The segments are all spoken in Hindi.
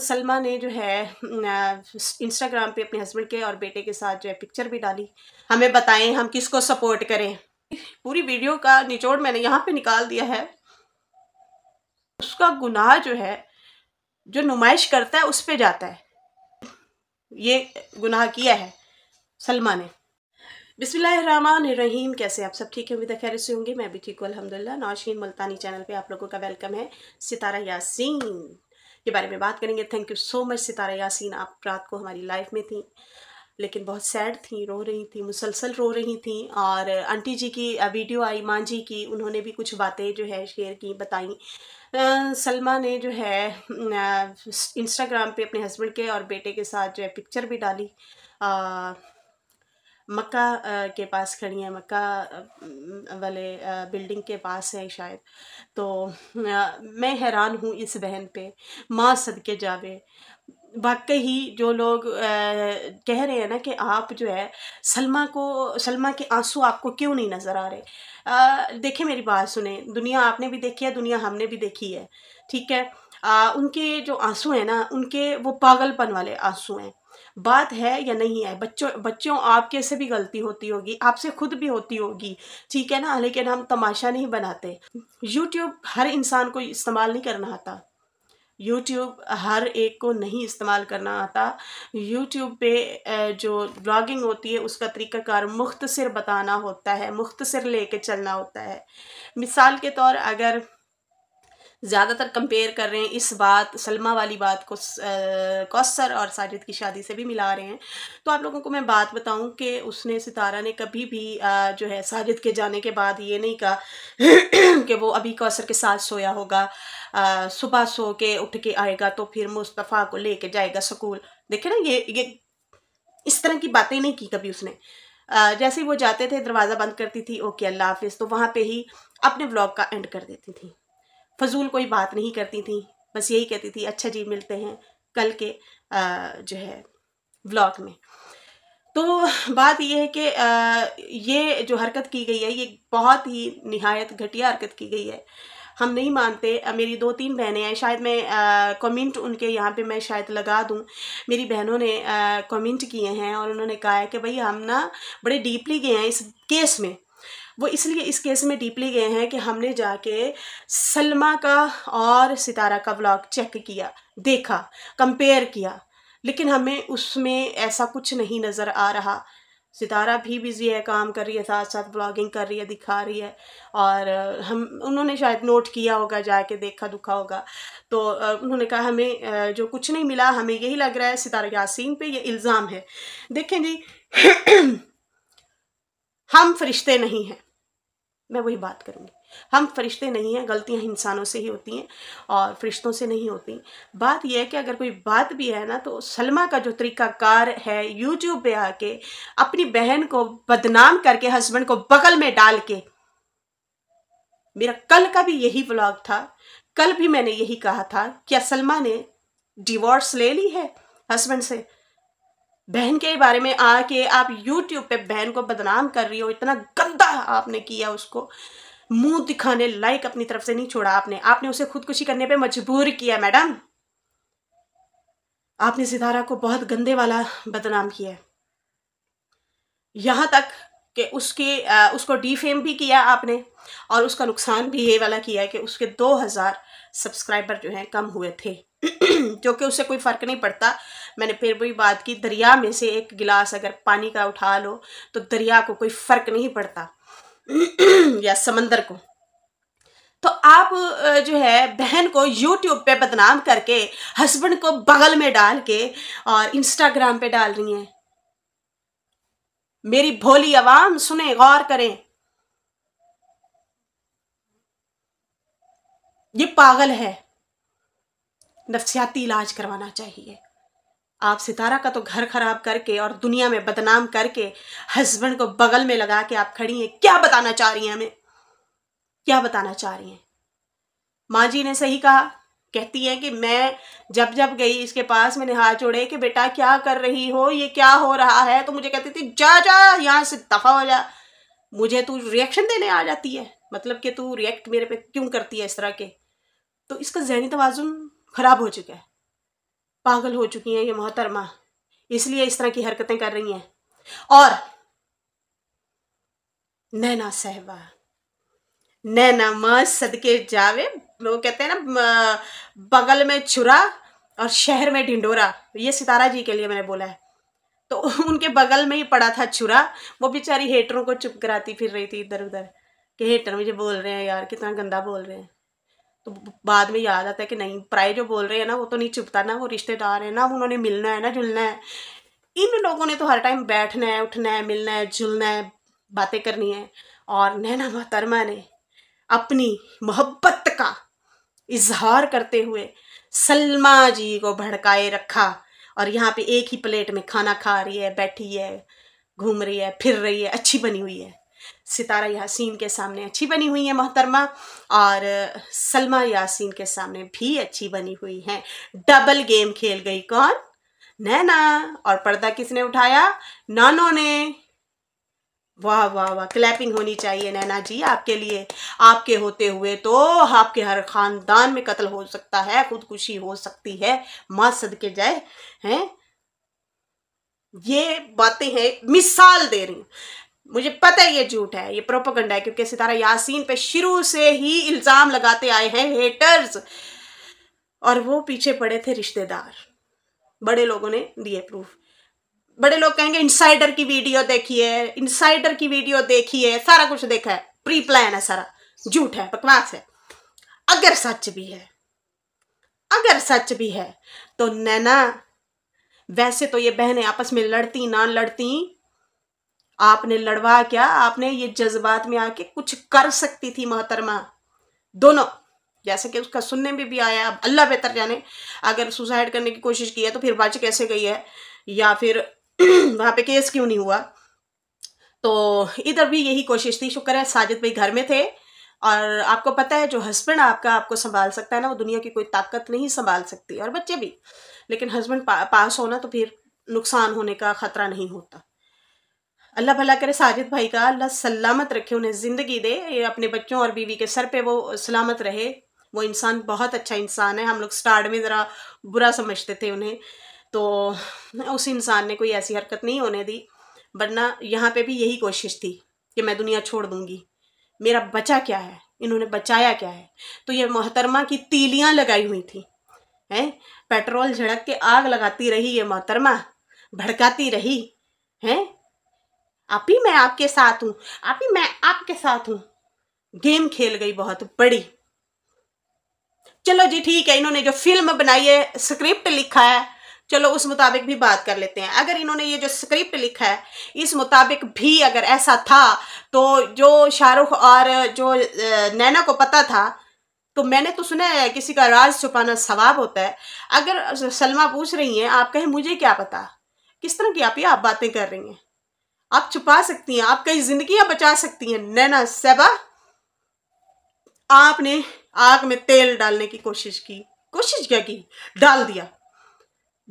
सलमा ने जो है इंस्टाग्राम पे अपने हस्बैंड के और बेटे के साथ जो है पिक्चर भी डाली हमें बताएं हम किसको सपोर्ट करें पूरी वीडियो का निचोड़ मैंने यहाँ पे निकाल दिया है उसका गुनाह जो है जो नुमाइश करता है उस पर जाता है ये गुनाह किया है सलमा ने बिस्मिल्लाहिर्रहमानिर्रहीम कैसे आप सब ठीक है उम्मीद खैर से होंगे मैं भी ठीक हूँ अलहमदिल्ला नौशीन मुल्तानी चैनल पे आप लोगों का वेलकम है सितारा यासीन के बारे में बात करेंगे thank you so much Sitara Yasin आप रात को हमारी लाइफ में थी लेकिन बहुत सैड थी रो रही थी मुसलसल रो रही थी और आंटी जी की वीडियो आई माँ जी की उन्होंने भी कुछ बातें जो है शेयर की बताई सलमा ने जो है इंस्टाग्राम पे अपने हस्बैंड के और बेटे के साथ जो है पिक्चर भी डाली आ, मक्का के पास खड़ी हैं मक्का वाले बिल्डिंग के पास हैं शायद तो मैं हैरान हूँ इस बहन पे माँ सदके जावे वाकई ही जो लोग कह रहे हैं ना कि आप जो है सलमा को सलमा के आंसू आपको क्यों नहीं नज़र आ रहे देखें मेरी बात सुने दुनिया आपने भी देखी है दुनिया हमने भी देखी है ठीक है आ, उनके जो आंसू हैं ना उनके वो पागलपन वाले आंसू हैं बात है या नहीं है बच्चों बच्चों आपके से भी गलती होती होगी आपसे खुद भी होती होगी ठीक है ना लेकिन हम तमाशा नहीं बनाते यूट्यूब हर इंसान को इस्तेमाल नहीं करना आता यूट्यूब हर एक को नहीं इस्तेमाल करना आता यूट्यूब पे जो ब्लॉगिंग होती है उसका तरीक़ाकार मुख्तसर बताना होता है मुख्तसर लेके चलना होता है मिसाल के तौर अगर ज़्यादातर कंपेयर कर रहे हैं इस बात सलमा वाली बात को कौसर और साजिद की शादी से भी मिला रहे हैं तो आप लोगों को मैं बात बताऊं कि उसने सितारा ने कभी भी आ, जो है साजिद के जाने के बाद ये नहीं कहा कि वो अभी कौसर के साथ सोया होगा सुबह सो के उठ के आएगा तो फिर मुस्तफ़ा को ले जाएगा स्कूल देखे ना ये ये इस तरह की बातें नहीं की कभी उसने Uh, जैसे ही वो जाते थे दरवाज़ा बंद करती थी ओके अल्लाह हाफिज़ तो वहाँ पे ही अपने ब्लॉग का एंड कर देती थी फजूल कोई बात नहीं करती थी बस यही कहती थी अच्छा जी मिलते हैं कल के जो है व्लॉग में तो बात यह है कि ये जो हरकत की गई है ये बहुत ही नहायत घटिया हरकत की गई है हम नहीं मानते मेरी दो तीन बहनें हैं शायद मैं कमेंट उनके यहाँ पे मैं शायद लगा दूँ मेरी बहनों ने कमेंट किए हैं और उन्होंने कहा है कि भाई हम ना बड़े डीपली गए हैं इस केस में वो इसलिए इस केस में डीपली गए हैं कि हमने जाके सलमा का और सितारा का व्लॉग चेक किया देखा कंपेयर किया लेकिन हमें उसमें ऐसा कुछ नहीं नज़र आ रहा सितारा भी बिज़ी है काम कर रही है साथ साथ ब्लॉगिंग कर रही है दिखा रही है और हम उन्होंने शायद नोट किया होगा जाके देखा दुखा होगा तो उन्होंने कहा हमें जो कुछ नहीं मिला हमें यही लग रहा है सितारा यासीन पे ये इल्ज़ाम है देखें जी हम फरिश्ते नहीं हैं मैं वही बात करूँगी हम फरिश्ते नहीं हैं गलतियाँ इंसानों से ही होती हैं और फरिश्तों से नहीं होती बात यह है कि अगर कोई बात भी है ना तो सलमा का जो तरीकाकार है यूट्यूब पे आके अपनी बहन को बदनाम करके हस्बैंड को बगल में डाल के मेरा कल का भी यही ब्लॉग था कल भी मैंने यही कहा था क्या सलमा ने डिवोर्स ले ली है हस्बैंड से बहन के बारे में आके आप यूट्यूब पे बहन को बदनाम कर रही हो इतना गंदा आपने किया उसको मुंह दिखाने लायक अपनी तरफ से नहीं छोड़ा आपने आपने उसे खुदकुशी करने पे मजबूर किया मैडम आपने सितारा को बहुत गंदे वाला बदनाम किया है तक कि उसके उसको डीफेम भी किया आपने और उसका नुकसान भी ये वाला किया कि उसके 2000 सब्सक्राइबर जो हैं कम हुए थे जो कि उससे कोई फ़र्क नहीं पड़ता मैंने फिर वही बात की दरिया में से एक गिलास अगर पानी का उठा लो तो दरिया को कोई फ़र्क नहीं पड़ता या समंदर को तो आप जो है बहन को यूट्यूब पे बदनाम करके हस्बैंड को बगल में डाल के और इंस्टाग्राम पे डाल रही हैं मेरी भोली आवाम सुने गौर करें ये पागल है नफ्सियाती इलाज करवाना चाहिए आप सितारा का तो घर खराब करके और दुनिया में बदनाम करके हस्बैंड को बगल में लगा के आप खड़ी हैं क्या बताना चाह रही हैं हमें क्या बताना चाह रही हैं माँ जी ने सही कहा कहती हैं कि मैं जब जब गई इसके पास मैंने हाथ जोड़े कि बेटा क्या कर रही हो ये क्या हो रहा है तो मुझे कहती थी जा जा यहाँ से दफ़ा हो जा मुझे तू रिएक्शन देने आ जाती है मतलब कि तू रिएक्ट मेरे पे क्यों करती है इस तरह के तो इसका जहनी तोज़ुन ख़राब हो चुका है पागल हो चुकी हैं ये मोहतरमा इसलिए इस तरह की हरकतें कर रही हैं और नैना साहबा नैना माँ सदके जावे वो कहते हैं ना बगल में छुरा और शहर में ढिंडोरा ये सितारा जी के लिए मैंने बोला है तो उनके बगल में ही पड़ा था छुरा वो बेचारी हेटरों को चुप कराती फिर रही थी इधर उधर कि हेटर मुझे बोल रहे हैं यार कितना गंदा बोल रहे हैं तो बाद में याद आता है कि नहीं प्राय जो बोल रहे हैं ना वो तो नहीं चुपता ना वो रिश्तेदार है ना उन्होंने मिलना है ना जुलना है इन लोगों ने तो हर टाइम बैठना है उठना है मिलना है जुलना है बातें करनी है और नैना मोहतरमा ने अपनी मोहब्बत का इजहार करते हुए सलमा जी को भड़काए रखा और यहाँ पे एक ही प्लेट में खाना खा रही है बैठी है घूम रही है फिर रही है अच्छी बनी हुई है सितारा यासीन के सामने अच्छी बनी हुई है मोहतरमा और सलमा यासीन के सामने भी अच्छी बनी हुई हैं डबल गेम खेल गई कौन नैना और पर्दा किसने उठाया नानो ने वाह वाह वाह क्लैपिंग होनी चाहिए नैना जी आपके लिए आपके होते हुए तो आपके हर खानदान में कत्ल हो सकता है खुदकुशी हो सकती है माँ सद के जाए हैं ये बातें हैं मिसाल दे रही हूँ मुझे पता है ये झूठ है ये प्रोपोगंडा है क्योंकि सितारा यासीन पे शुरू से ही इल्ज़ाम लगाते आए हैं हेटर्स और वो पीछे पड़े थे रिश्तेदार बड़े लोगों ने दिए प्रूफ बड़े लोग कहेंगे इनसाइडर की वीडियो देखी है इनसाइडर की वीडियो देखी है सारा कुछ देखा है प्री प्लान है सारा झूठ है बकवास है अगर सच भी है अगर सच भी है तो नैना वैसे तो ये बहनें आपस में लड़ती ना लड़ती आपने लड़वा क्या आपने ये जज्बात में आके कुछ कर सकती थी मोहतरमा दोनों जैसे कि उसका सुनने में भी आया अब अल्लाह बेहतर जाने अगर सुसाइड करने की कोशिश की है तो फिर बच कैसे गई है या फिर वहाँ पे केस क्यों नहीं हुआ तो इधर भी यही कोशिश थी शुक्र है साजिद भाई घर में थे और आपको पता है जो हस्बैंड आपका आपको संभाल सकता है ना वो दुनिया की कोई ताकत नहीं संभाल सकती और बच्चे भी लेकिन हस्बैंड पा, पास होना तो फिर नुकसान होने का ख़तरा नहीं होता अल्लाह भला करे साजिद भाई का अल्लाह सलामत रखे उन्हें ज़िंदगी दे ये अपने बच्चों और बीवी के सर पे वो सलामत रहे वो इंसान बहुत अच्छा इंसान है हम लोग स्टार्ट में ज़रा बुरा समझते थे उन्हें तो उस इंसान ने कोई ऐसी हरकत नहीं होने दी वरना यहाँ पे भी यही कोशिश थी कि मैं दुनिया छोड़ दूँगी मेरा बचा क्या है इन्होंने बचाया क्या है तो ये मोहतरमा की तीलियाँ लगाई हुई थी हैं पेट्रोल झड़क के आग लगाती रही ये मोहतरमा भड़काती रही हैं अभी मैं आपके साथ हूं आप ही मैं आपके साथ हूं गेम खेल गई बहुत बड़ी चलो जी ठीक है इन्होंने जो फिल्म बनाई है स्क्रिप्ट लिखा है चलो उस मुताबिक भी बात कर लेते हैं अगर इन्होंने ये जो स्क्रिप्ट लिखा है इस मुताबिक भी अगर ऐसा था तो जो शाहरुख और जो नैना को पता था तो मैंने तो सुना है किसी का राज छुपाना सवाब होता है अगर सलमा पूछ रही हैं आप कहें मुझे क्या पता किस तरह की आप ये आप बातें कर रही हैं आप छुपा सकती हैं आप कई जिंदगियां बचा सकती हैं नैना सेबा आपने आग में तेल डालने की कोशिश की कोशिश क्या की डाल दिया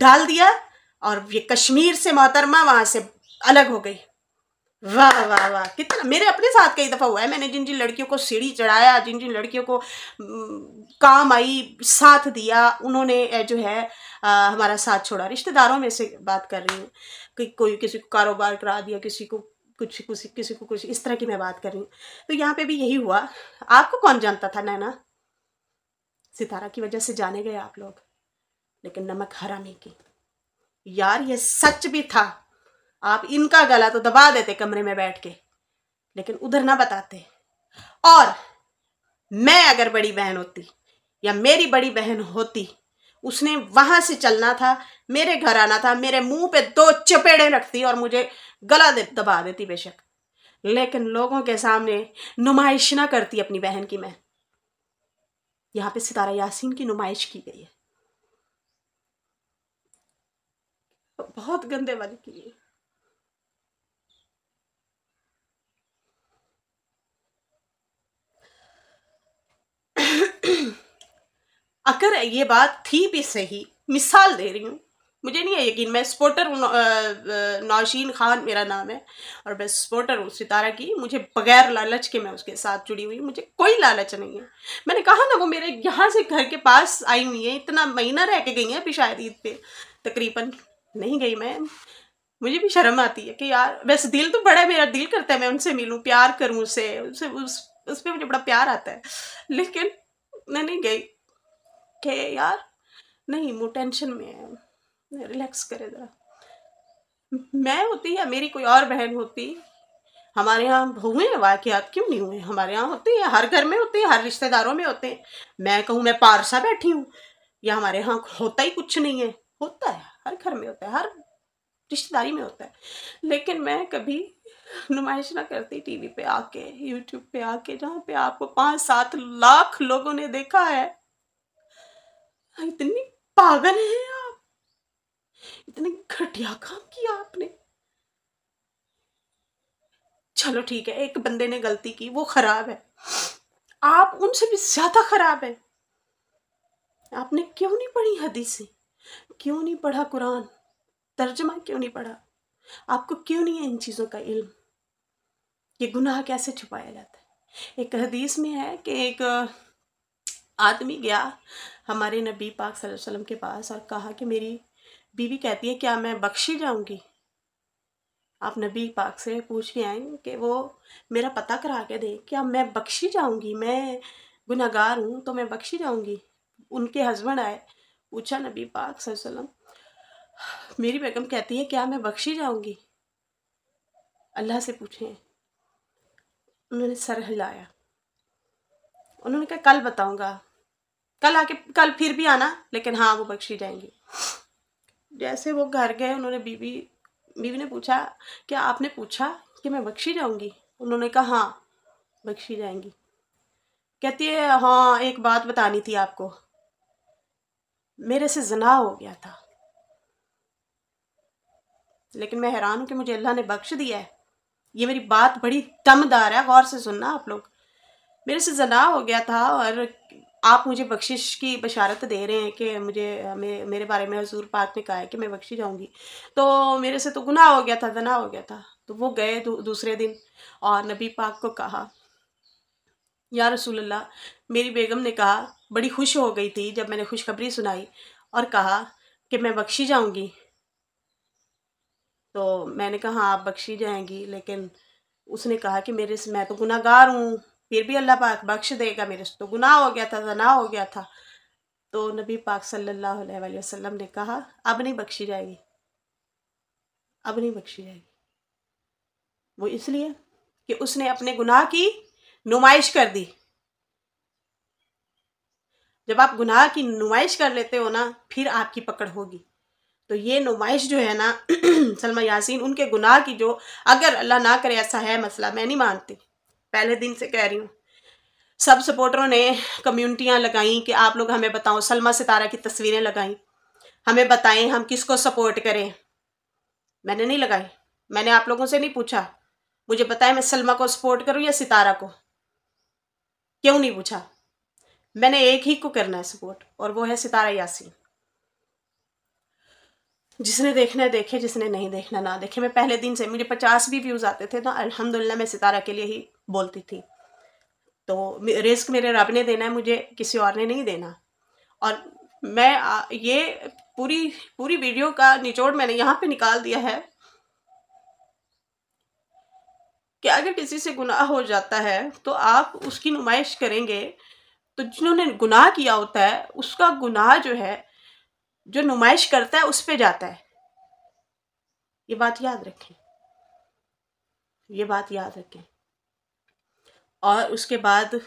डाल दिया और ये कश्मीर से मोहतरमा वहां से अलग हो गई वाह वाह वाह कितना मेरे अपने साथ कई दफ़ा हुआ है मैंने जिन जिन लड़कियों को सीढ़ी चढ़ाया जिन जिन लड़कियों को काम आई साथ दिया उन्होंने जो है हमारा साथ छोड़ा रिश्तेदारों में से बात कर रही हूँ कि कोई किसी को कारोबार करा दिया किसी को कुछ कुछ किसी को कुछ इस तरह की मैं बात कर रही हूँ तो यहाँ पे भी यही हुआ आपको कौन जानता था नैना सितारा की वजह से जाने गए आप लोग लेकिन नमक नहीं की यार ये सच भी था आप इनका गला तो दबा देते कमरे में बैठ के लेकिन उधर ना बताते और मैं अगर बड़ी बहन होती या मेरी बड़ी बहन होती उसने वहाँ से चलना था मेरे घर आना था मेरे मुंह पे दो चपेड़े रखती और मुझे गला दे, दबा देती बेशक लेकिन लोगों के सामने नुमाइश ना करती अपनी बहन की मैं यहाँ पे सितारा यासीन की नुमाइश की गई है बहुत गंदे वाली की है अगर ये बात थी भी सही मिसाल दे रही हूँ मुझे नहीं है यकीन मैं स्पोर्टर हूँ नौशीन खान मेरा नाम है और मैं स्पोर्टर हूँ सितारा की मुझे बगैर लालच के मैं उसके साथ जुड़ी हुई मुझे कोई लालच नहीं है मैंने कहा ना वो मेरे यहाँ से घर के पास आई हुई है इतना महीना रह के गई हैं अभी शायद ईद पे तकरीबन नहीं गई मैं मुझे भी शर्म आती है कि यार वैसे दिल तो बड़ा है मेरा दिल करता है मैं उनसे मिलूँ प्यार करूँ उससे उस उस पर मुझे बड़ा प्यार आता है लेकिन मैं नहीं गई थे यार नहीं वो टेंशन में है रिलैक्स करे ज़रा मैं होती या मेरी कोई और बहन होती हमारे यहाँ हुए हैं वाकियात क्यों नहीं हुए हमारे यहाँ होते हैं हर घर में होते हैं हर रिश्तेदारों में होते हैं मैं कहूँ मैं पारसा बैठी हूँ या हमारे यहाँ होता ही कुछ नहीं है होता है हर घर में होता है हर रिश्तेदारी में होता है लेकिन मैं कभी नुमाइश ना करती टीवी पे आके यूट्यूब पे आके जहाँ पे आपको पाँच सात लाख लोगों ने देखा है इतनी पागल है आप इतने घटिया काम किया आपने चलो ठीक है एक बंदे ने गलती की वो खराब है आप उनसे भी ज्यादा खराब है आपने क्यों नहीं पढ़ी हदीसें क्यों नहीं पढ़ा कुरान तर्जमा क्यों नहीं पढ़ा आपको क्यों नहीं है इन चीज़ों का इल्म ये गुनाह कैसे छुपाया जाता है एक हदीस में है कि एक आदमी गया हमारे नबी पाक वसल्लम के पास और कहा कि मेरी बीवी कहती है क्या मैं बख्शी जाऊंगी आप नबी पाक से पूछ के आए कि वो मेरा पता करा के दें क्या मैं बख्शी जाऊंगी मैं गुनागार हूँ तो मैं बख्शी जाऊंगी उनके हस्बैंड आए पूछा नबी पाक वसल्लम मेरी बेगम कहती है क्या मैं बख्शी जाऊंगी अल्लाह से पूछें उन्होंने सर हिलाया उन्होंने कहा कल बताऊंगा कल आके कल फिर भी आना लेकिन हाँ वो बख्शी जाएंगी जैसे वो घर गए उन्होंने बीवी बीवी ने पूछा क्या आपने पूछा कि मैं बख्शी जाऊंगी उन्होंने कहा हाँ बख्शी जाएंगी कहती है हाँ एक बात बतानी थी आपको मेरे से जना हो गया था लेकिन मैं हैरान हूँ कि मुझे अल्लाह ने बख्श दिया है ये मेरी बात बड़ी दमदार है गौर से सुनना आप लोग मेरे से जना हो गया था और आप मुझे बख्शिश की बशारत दे रहे हैं कि मुझे मे, मेरे बारे में हजूर पाक ने कहा है कि मैं बख्शी जाऊंगी तो मेरे से तो गुनाह हो गया था जना हो गया था तो वो गए दू, दूसरे दिन और नबी पाक को कहा या अल्लाह मेरी बेगम ने कहा बड़ी खुश हो गई थी जब मैंने खुशखबरी सुनाई और कहा कि मैं बख्शी जाऊंगी तो मैंने कहा हाँ आप बख्शी जाएंगी लेकिन उसने कहा कि मेरे से मैं तो गुनाहगार हूँ फिर भी अल्लाह पाक बख्श देगा मेरे से तो गुनाह हो गया था जना हो गया था तो नबी पाक सल्लल्लाहु अलैहि वसल्लम ने कहा अब नहीं बख्शी जाएगी अब नहीं बख्शी जाएगी वो इसलिए कि उसने अपने गुनाह की नुमाइश कर दी जब आप गुनाह की नुमाइश कर लेते हो ना फिर आपकी पकड़ होगी तो ये नुमाइश जो है ना सलमा यासीन उनके गुनाह की जो अगर अल्लाह ना करे ऐसा है मसला मैं नहीं मानती पहले दिन से कह रही हूँ सब सपोर्टरों ने कम्युनिटियाँ लगाई कि आप लोग हमें बताओ सलमा सितारा की तस्वीरें लगाई हमें बताएं हम किसको सपोर्ट करें मैंने नहीं लगाई मैंने आप लोगों से नहीं पूछा मुझे बताएं मैं सलमा को सपोर्ट करूं या सितारा को क्यों नहीं पूछा मैंने एक ही को करना है सपोर्ट और वो है सितारा यासीन जिसने देखना है देखे जिसने नहीं देखना ना देखे मैं पहले दिन से मुझे पचास भी व्यूज़ आते थे तो अल्हम्दुलिल्लाह मैं सितारा के लिए ही बोलती थी तो रिस्क मेरे रब ने देना है मुझे किसी और ने नहीं देना और मैं ये पूरी पूरी वीडियो का निचोड़ मैंने यहाँ पे निकाल दिया है कि अगर किसी से गुनाह हो जाता है तो आप उसकी नुमाइश करेंगे तो जिन्होंने गुनाह किया होता है उसका गुनाह जो है जो नुमाइश करता है उस पर जाता है ये बात याद रखें ये बात याद रखें और उसके बाद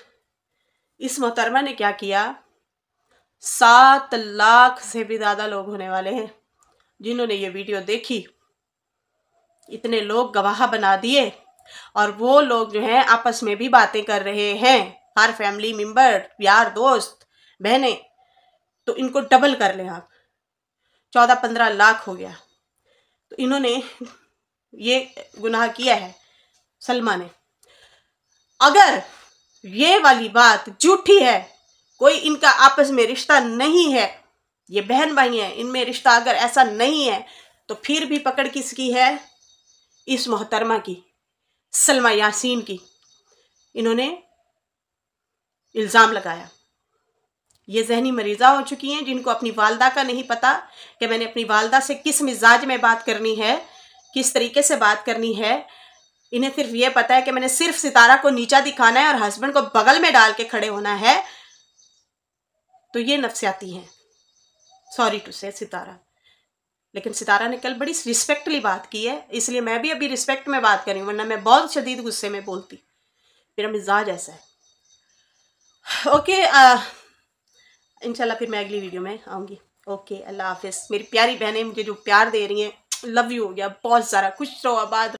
इस मोहतरमा ने क्या किया सात लाख से भी ज़्यादा लोग होने वाले हैं जिन्होंने ये वीडियो देखी इतने लोग गवाह बना दिए और वो लोग जो हैं आपस में भी बातें कर रहे हैं हर फैमिली मेम्बर यार दोस्त बहनें तो इनको डबल कर लें आप चौदह पंद्रह लाख हो गया तो इन्होंने ये गुनाह किया है सलमा ने अगर ये वाली बात झूठी है कोई इनका आपस में रिश्ता नहीं है ये बहन भाई हैं इनमें रिश्ता अगर ऐसा नहीं है तो फिर भी पकड़ किसकी है इस मोहतरमा की सलमा यासीन की इन्होंने इल्ज़ाम लगाया ये जहनी मरीज़ा हो चुकी हैं जिनको अपनी वालदा का नहीं पता कि मैंने अपनी वालदा से किस मिजाज में बात करनी है किस तरीके से बात करनी है इन्हें सिर्फ ये पता है कि मैंने सिर्फ सितारा को नीचा दिखाना है और हस्बैंड को बगल में डाल के खड़े होना है तो ये नफसियाती हैं सॉरी टू से सितारा लेकिन सितारा ने कल बड़ी रिस्पेक्टली बात की है इसलिए मैं भी अभी रिस्पेक्ट में बात करी वरना मैं बहुत शदीद गुस्से में बोलती मेरा मिजाज ऐसा है ओके uh, इनशाला फिर मैं अगली वीडियो में आऊँगी ओके अल्लाह हाफिज़ मेरी प्यारी बहनें मुझे जो प्यार दे रही हैं लव यू हो गया बहुत सारा खुश रहो आबाद